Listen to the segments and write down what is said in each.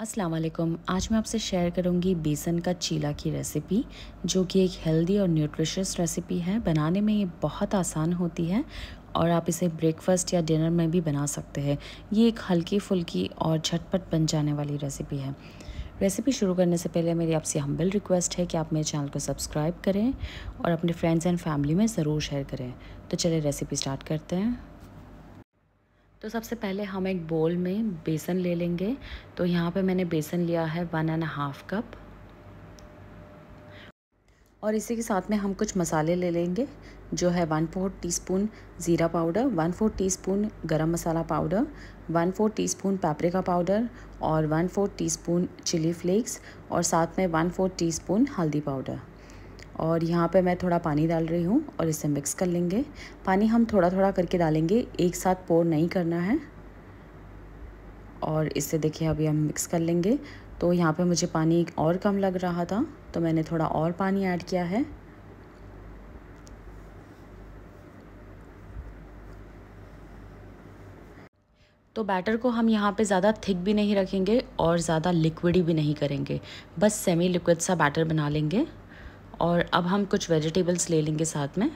अस्सलाम वालेकुम आज मैं आपसे शेयर करूंगी बेसन का चीला की रेसिपी जो कि एक हेल्दी और न्यूट्रिशियस रेसिपी है बनाने में ये बहुत आसान होती है और आप इसे ब्रेकफास्ट या डिनर में भी बना सकते हैं ये एक हल्की फुल्की और झटपट बन जाने वाली रेसिपी है रेसिपी शुरू करने से पहले मेरी आपसे हम्बल रिक्वेस्ट है कि आप मेरे चैनल को सब्सक्राइब करें और अपने फ्रेंड्स एंड फैमिली में ज़रूर शेयर करें तो चलिए रेसिपी स्टार्ट करते हैं तो सबसे पहले हम एक बोल में बेसन ले लेंगे तो यहाँ पे मैंने बेसन लिया है वन एंड हाफ कप और इसी के साथ में हम कुछ मसाले ले लेंगे जो है वन फोर टीस्पून ज़ीरा powder one four teaspoon garam masala powder one four teaspoon paprika powder और one four teaspoon chili flakes और साथ में वन फोर टीस्पून हल्दी पाउडर और यहाँ पे मैं थोड़ा पानी डाल रही हूँ और इसे मिक्स कर लेंगे पानी हम थोड़ा थोड़ा करके डालेंगे एक साथ पोर नहीं करना है और इसे देखिए अभी हम मिक्स कर लेंगे तो यहाँ पे मुझे पानी और कम लग रहा था तो मैंने थोड़ा और पानी ऐड किया है तो बैटर को हम यहाँ पे ज़्यादा थिक भी नहीं रखेंगे और ज़्यादा लिक्विडी भी नहीं करेंगे बस सेमी लिक्विड सा बैटर बना लेंगे और अब हम कुछ वेजिटेबल्स ले लेंगे साथ में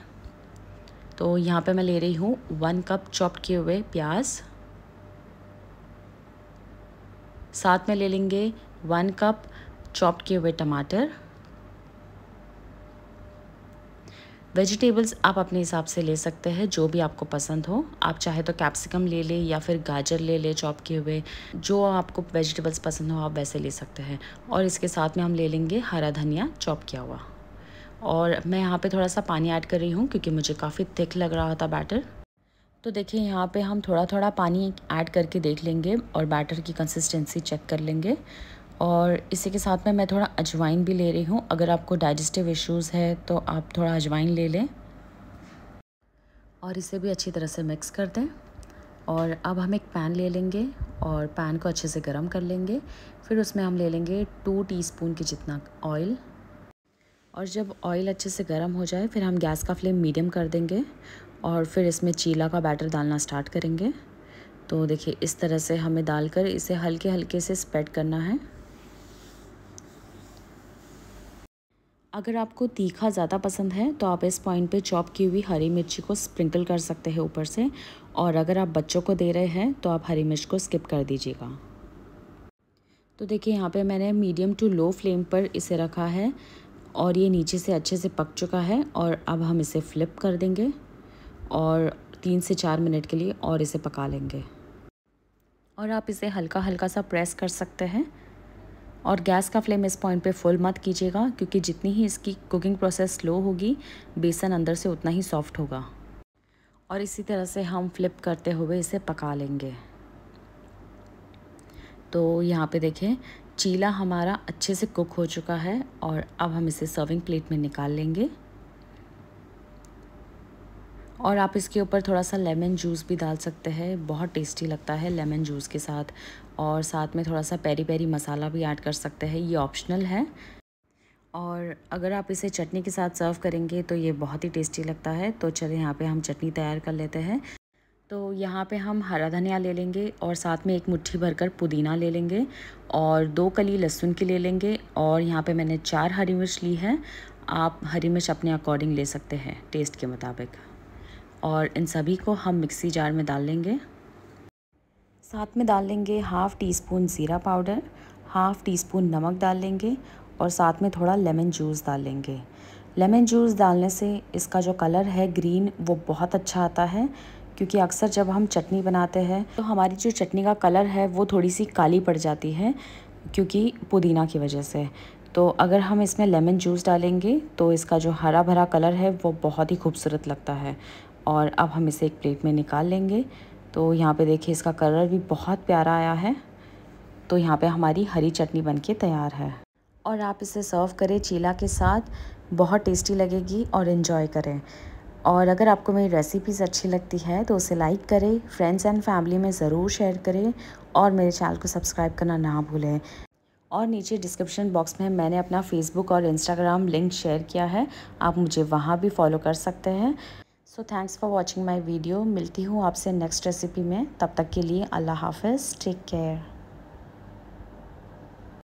तो यहाँ पे मैं ले रही हूँ वन कप चॉप किए हुए प्याज साथ में ले लेंगे वन कप चॉप किए हुए टमाटर वेजिटेबल्स आप अपने हिसाब से ले सकते हैं जो भी आपको पसंद हो आप चाहे तो कैप्सिकम ले ले या फिर गाजर ले लें चॉप किए हुए जो आपको वेजिटेबल्स पसंद हो आप वैसे ले सकते हैं और इसके साथ में हम ले लेंगे हरा धनिया चॉप किया हुआ और मैं यहाँ पे थोड़ा सा पानी ऐड कर रही हूँ क्योंकि मुझे काफ़ी थिक लग रहा था बैटर तो देखिए यहाँ पे हम थोड़ा थोड़ा पानी ऐड करके देख लेंगे और बैटर की कंसिस्टेंसी चेक कर लेंगे और इसी के साथ में मैं थोड़ा अजवाइन भी ले रही हूँ अगर आपको डाइजेस्टिव इश्यूज़ है तो आप थोड़ा अजवाइन ले लें और इसे भी अच्छी तरह से मिक्स कर दें और अब हम एक पैन ले लेंगे और पैन को अच्छे से गर्म कर लेंगे फिर उसमें हम ले लेंगे टू टीस्पून के जितना ऑयल और जब ऑयल अच्छे से गर्म हो जाए फिर हम गैस का फ्लेम मीडियम कर देंगे और फिर इसमें चीला का बैटर डालना स्टार्ट करेंगे तो देखिए इस तरह से हमें डालकर इसे हल्के हल्के से स्प्रेड करना है अगर आपको तीखा ज़्यादा पसंद है तो आप इस पॉइंट पे चॉप की हुई हरी मिर्ची को स्प्रिंकल कर सकते हैं ऊपर से और अगर आप बच्चों को दे रहे हैं तो आप हरी मिर्च को स्किप कर दीजिएगा तो देखिए यहाँ पे मैंने मीडियम टू लो फ्लेम पर इसे रखा है और ये नीचे से अच्छे से पक चुका है और अब हम इसे फ्लिप कर देंगे और तीन से चार मिनट के लिए और इसे पका लेंगे और आप इसे हल्का हल्का सा प्रेस कर सकते हैं और गैस का फ्लेम इस पॉइंट पे फुल मत कीजिएगा क्योंकि जितनी ही इसकी कुकिंग प्रोसेस स्लो होगी बेसन अंदर से उतना ही सॉफ्ट होगा और इसी तरह से हम फ्लिप करते हुए इसे पका लेंगे तो यहाँ पे देखें चीला हमारा अच्छे से कुक हो चुका है और अब हम इसे सर्विंग प्लेट में निकाल लेंगे और आप इसके ऊपर थोड़ा सा लेमन जूस भी डाल सकते हैं बहुत टेस्टी लगता है लेमन जूस के साथ और साथ में थोड़ा सा पेरी पेरी मसाला भी ऐड कर सकते हैं ये ऑप्शनल है और अगर आप इसे चटनी के साथ सर्व करेंगे तो ये बहुत ही टेस्टी लगता है तो चलिए यहाँ पे हम चटनी तैयार कर लेते हैं तो यहाँ पे हम हरा धनिया ले लेंगे और साथ में एक मुट्ठी भरकर पुदीना ले लेंगे और दो कली लहसुन की ले लेंगे और यहाँ पे मैंने चार हरी मिर्च ली है आप हरी मिर्च अपने अकॉर्डिंग ले सकते हैं टेस्ट के मुताबिक और इन सभी को हम मिक्सी जार में डाल लेंगे साथ में डाल लेंगे हाफ़ टी स्पून ज़ीरा पाउडर हाफ़ टी स्पून नमक डाल लेंगे और साथ में थोड़ा लेमन जूस डाल लेंगे लेमन जूस डालने से इसका जो कलर है ग्रीन वो बहुत अच्छा आता है क्योंकि अक्सर जब हम चटनी बनाते हैं तो हमारी जो चटनी का कलर है वो थोड़ी सी काली पड़ जाती है क्योंकि पुदीना की वजह से तो अगर हम इसमें लेमन जूस डालेंगे तो इसका जो हरा भरा कलर है वो बहुत ही खूबसूरत लगता है और अब हम इसे एक प्लेट में निकाल लेंगे तो यहाँ पे देखिए इसका कलर भी बहुत प्यारा आया है तो यहाँ पे हमारी हरी चटनी बनके तैयार है और आप इसे सर्व करें चीला के साथ बहुत टेस्टी लगेगी और इन्जॉय करें और अगर आपको मेरी रेसिपीज़ अच्छी लगती है तो उसे लाइक करें फ्रेंड्स एंड फैमिली में ज़रूर शेयर करें और मेरे चैनल को सब्सक्राइब करना ना भूलें और नीचे डिस्क्रिप्शन बॉक्स में मैंने अपना फेसबुक और इंस्टाग्राम लिंक शेयर किया है आप मुझे वहाँ भी फॉलो कर सकते हैं so thanks for watching my video मिलती हूँ आपसे नेक्स्ट रेसिपी में तब तक के लिए अल्लाह हाफ़ टेक केयर